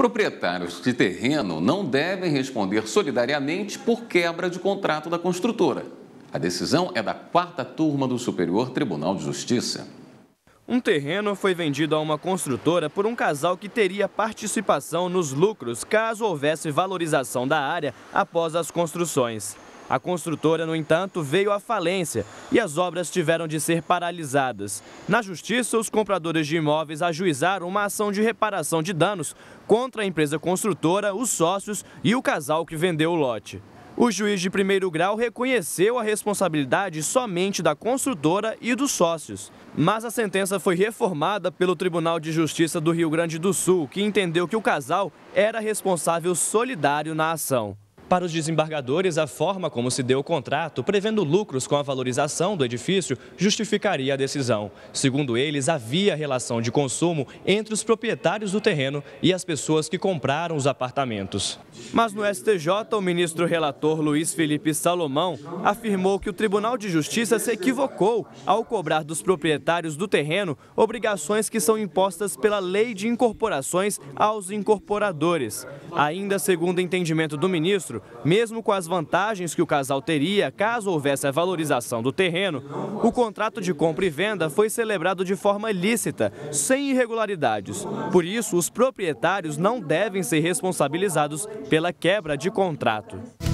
Proprietários de terreno não devem responder solidariamente por quebra de contrato da construtora. A decisão é da quarta turma do Superior Tribunal de Justiça. Um terreno foi vendido a uma construtora por um casal que teria participação nos lucros caso houvesse valorização da área após as construções. A construtora, no entanto, veio à falência e as obras tiveram de ser paralisadas. Na justiça, os compradores de imóveis ajuizaram uma ação de reparação de danos contra a empresa construtora, os sócios e o casal que vendeu o lote. O juiz de primeiro grau reconheceu a responsabilidade somente da construtora e dos sócios. Mas a sentença foi reformada pelo Tribunal de Justiça do Rio Grande do Sul, que entendeu que o casal era responsável solidário na ação. Para os desembargadores, a forma como se deu o contrato, prevendo lucros com a valorização do edifício, justificaria a decisão. Segundo eles, havia relação de consumo entre os proprietários do terreno e as pessoas que compraram os apartamentos. Mas no STJ, o ministro relator Luiz Felipe Salomão afirmou que o Tribunal de Justiça se equivocou ao cobrar dos proprietários do terreno obrigações que são impostas pela Lei de Incorporações aos incorporadores. Ainda segundo entendimento do ministro, mesmo com as vantagens que o casal teria caso houvesse a valorização do terreno, o contrato de compra e venda foi celebrado de forma lícita, sem irregularidades. Por isso, os proprietários não devem ser responsabilizados pela quebra de contrato.